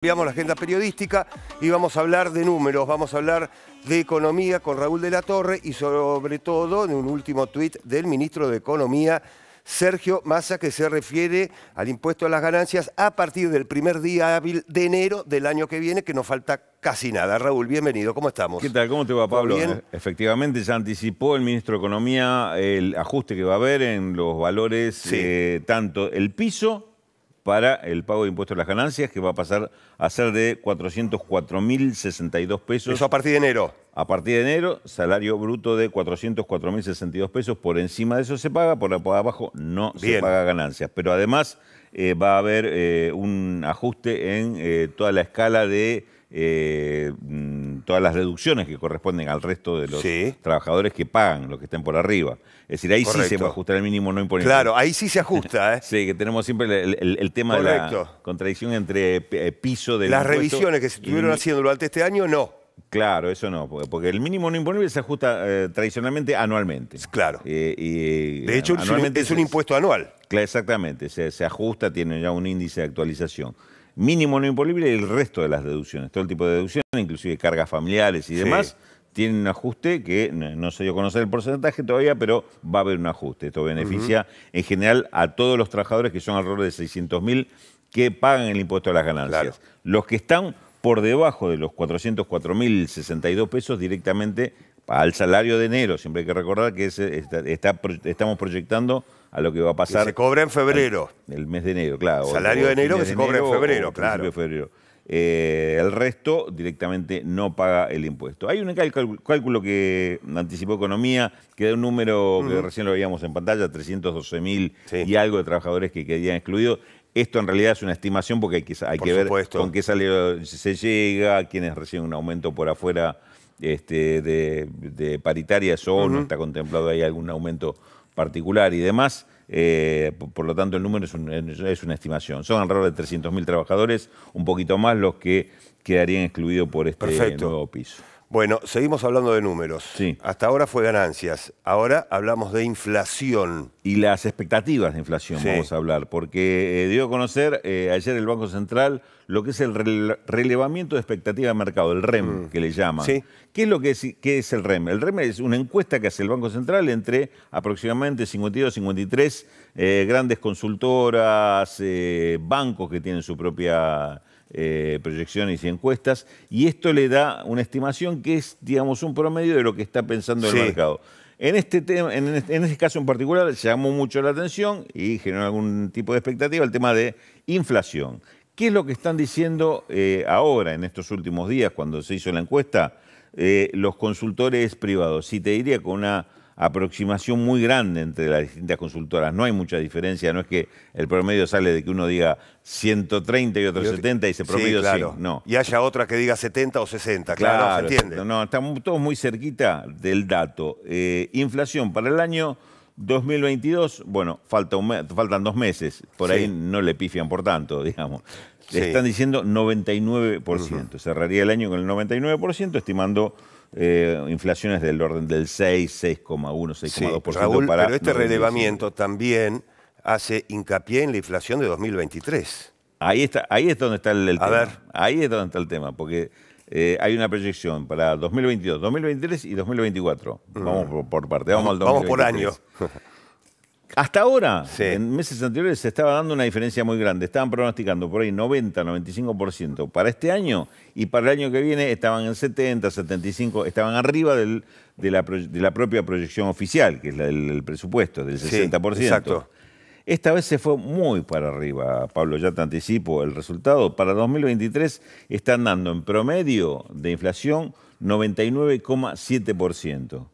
Veamos la agenda periodística y vamos a hablar de números, vamos a hablar de economía con Raúl de la Torre y sobre todo de un último tuit del ministro de Economía, Sergio Massa, que se refiere al impuesto a las ganancias a partir del primer día hábil de enero del año que viene, que no falta casi nada. Raúl, bienvenido, ¿cómo estamos? ¿Qué tal? ¿Cómo te va, Pablo? Efectivamente, ya anticipó el ministro de Economía el ajuste que va a haber en los valores, eh, tanto el piso para el pago de impuestos a las ganancias, que va a pasar a ser de 404.062 pesos. Eso a partir de enero. A partir de enero, salario bruto de 404.062 pesos. Por encima de eso se paga, por abajo no se paga ganancias. Pero además eh, va a haber eh, un ajuste en eh, toda la escala de todas las reducciones que corresponden al resto de los trabajadores que pagan, los que estén por arriba. Es decir, ahí sí se va ajustar el mínimo no imponible. Claro, ahí sí se ajusta. ¿eh? sí, que tenemos siempre el, tema de la contradicción entre eh, piso de... Las revisiones que se estuvieron haciendo durante este año, no. Claro, eso no, porque el mínimo no imponible se ajusta eh, tradicionalmente anualmente. Claro. de hecho, es un, impuesto anual. Claro, exactamente, se, se ajusta, tiene ya un índice de actualización mínimo no imponible y el resto de las deducciones, todo el tipo de deducciones, inclusive cargas familiares y demás, tienen un ajuste que no, sé yo conocer el porcentaje todavía, pero va a haber un ajuste. Esto beneficia en general a todos los trabajadores que son alrededor de 600 mil que pagan el impuesto a las ganancias. Los que están por debajo de los 404.062 pesos directamente al salario de enero, siempre hay que recordar que estamos proyectando a lo que va a pasar. Que se cobra en febrero. el mes de enero, claro. Salario de enero que se cobra en febrero, claro. Eh, el resto directamente no paga el impuesto. Hay un cálculo que anticipó Economía, que da un número que recién lo veíamos en pantalla, 312 mil y algo de trabajadores que quedarían excluidos. Esto en realidad es una estimación porque hay que, que ver con qué salario se llega, quienes reciben un aumento por afuera este, de, de paritarias o no está contemplado ahí algún aumento particular y demás. Eh, por lo tanto, el número es, es una estimación. Son alrededor de 300.000 trabajadores, un poquito más los que quedarían excluidos por este nuevo piso. Bueno, seguimos hablando de números. Hasta ahora fue ganancias. Ahora hablamos de inflación. Y las expectativas de inflación vamos a hablar, porque eh, dio a conocer eh, ayer el Banco Central lo que es el relevamiento de expectativas de mercado, el REM, mm. que le llaman. ¿Qué es lo que es, el REM? El REM es una encuesta que hace el Banco Central entre aproximadamente 52 53 eh, grandes consultoras, bancos que tienen su propia eh, proyecciones y encuestas, y esto le da una estimación que es, digamos, un promedio de lo que está pensando el mercado. En este, tema, en, este, caso en particular llamó mucho la atención y generó algún tipo de expectativa el tema de inflación. ¿Qué es lo que están diciendo eh, ahora, en estos últimos días, cuando se hizo la encuesta, eh, los consultores privados? Si te diría con una aproximación muy grande entre las distintas consultoras. No hay mucha diferencia, no es que el promedio sale de que uno diga 130 y otro 70 y ese promedio No. Y haya otra que diga 70 o 60, claro, se entiende. No, estamos todos muy cerquita del dato. Eh, inflación para el año 2022, bueno, faltan dos meses, por ahí no le pifian por tanto, digamos. Están diciendo 99%, cerraría el año con el 99%, estimando eh, inflaciones del orden del 6, 6,1, 6,2%. para Raúl, pero este relevamiento también hace hincapié en la inflación de 2023. Ahí está, ahí es donde está el, tema. Ver. Ahí es donde está el tema, porque eh, hay una proyección para 2022, 2023 y 2024. Mm. Vamos por, parte, vamos, al Vamos por año. Hasta ahora, en meses anteriores, se estaba dando una diferencia muy grande. Estaban pronosticando por ahí 90, 95% para este año y para el año que viene estaban en 70, 75, estaban arriba del, de, la, propia proyección oficial, que es la del, presupuesto, del 60%. Sí, exacto. Esta vez se fue muy para arriba, Pablo, ya te anticipo el resultado. Para 2023 están dando en promedio de inflación 99,7%.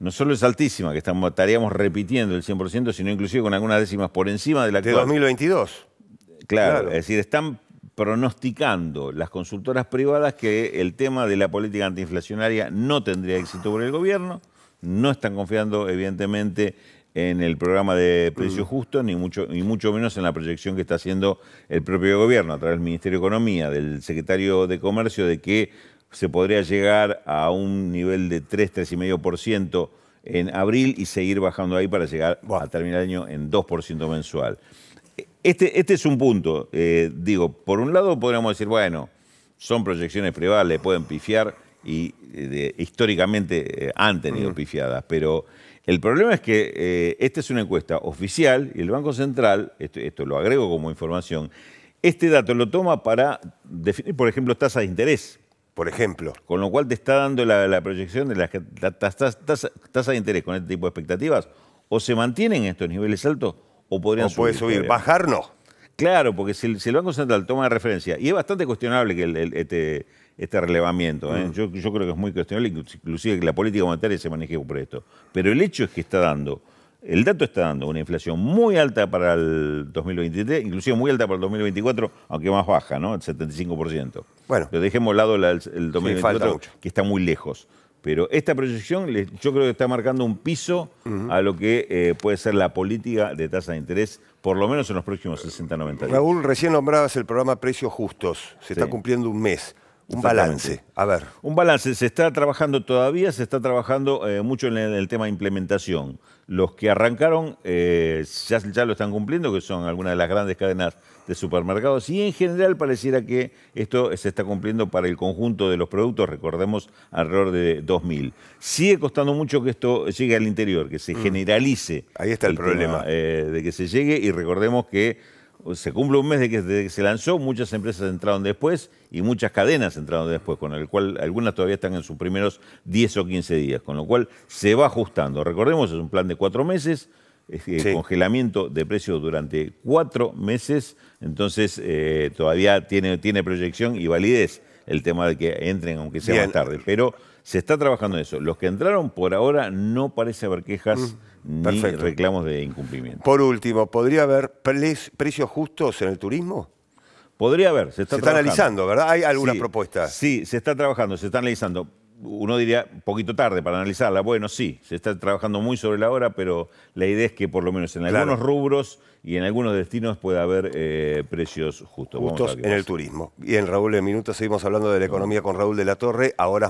No solo es altísima, que estaríamos repitiendo el 100%, sino inclusive con algunas décimas por encima de la actual. De 2022. Claro, claro, es decir, están pronosticando las consultoras privadas que el tema de la política antiinflacionaria no tendría éxito por el gobierno, no están confiando evidentemente en el programa de precios mm. justos, ni mucho, ni mucho menos en la proyección que está haciendo el propio gobierno a través del Ministerio de Economía, del secretario de Comercio, de que se podría llegar a un nivel de 3, 3,5% en abril y seguir bajando ahí para llegar a terminar el año en 2% mensual. Este, este es un punto. Eh, digo, por un lado podríamos decir, bueno, son proyecciones privadas, pueden pifiar y eh, históricamente eh, han tenido mm. pifiadas, pero el problema es que eh, esta es una encuesta oficial y el Banco Central, esto, lo agrego como información, este dato lo toma para definir, por ejemplo, tasas de interés. Por ejemplo. Con lo cual te está dando la, proyección de las tasas de interés con este tipo de expectativas. O se mantienen estos niveles altos o podrían o puede subir. Bajar no. Claro, porque si, el Banco Central toma de referencia, y es bastante cuestionable que este, este, relevamiento, ¿eh? mm. yo, creo que es muy cuestionable, inclusive que la política monetaria se maneje por esto, pero el hecho es que está dando, el dato está dando una inflación muy alta para el 2023, inclusive muy alta para el 2024, aunque más baja, ¿no? El 75%. Bueno. Pero dejemos lado el, 2024, que está muy lejos. Pero esta proyección yo creo que está marcando un piso a lo que eh, puede ser la política de tasa de interés, por lo menos en los próximos 60, 90 años. Raúl, recién nombrabas el programa Precios Justos. Se está cumpliendo un mes. Un balance, a ver. Un balance, se está trabajando todavía, se está trabajando eh, mucho en el, tema de implementación. Los que arrancaron eh, ya, lo están cumpliendo, que son algunas de las grandes cadenas de supermercados, y en general pareciera que esto se está cumpliendo para el conjunto de los productos, recordemos, alrededor de 2.000. Sigue costando mucho que esto llegue al interior, que se mm. generalice. Ahí está el, problema. Eh, de que se llegue, y recordemos que se cumple un mes desde que, se lanzó, muchas empresas entraron después y muchas cadenas entraron después, con el cual algunas todavía están en sus primeros 10 o 15 días, con lo cual se va ajustando. Recordemos, es un plan de cuatro meses, eh, congelamiento de precios durante cuatro meses, entonces eh, todavía tiene, tiene proyección y validez el tema de que entren, aunque sea más tarde, pero se está trabajando en eso. Los que entraron por ahora no parece haber quejas. Mm. Perfecto. reclamos de incumplimiento. Por último, ¿podría haber precios justos en el turismo? Podría haber, se está, se está analizando, ¿verdad? Hay algunas propuesta. propuestas. Sí, se está trabajando, se está analizando. Uno diría, poquito tarde para analizarla. Bueno, sí, se está trabajando muy sobre la hora, pero la idea es que por lo menos en algunos rubros y en algunos destinos pueda haber eh, precios justos. Justos en el turismo. Bien, Raúl, en minutos seguimos hablando de la economía con Raúl de la Torre. Ahora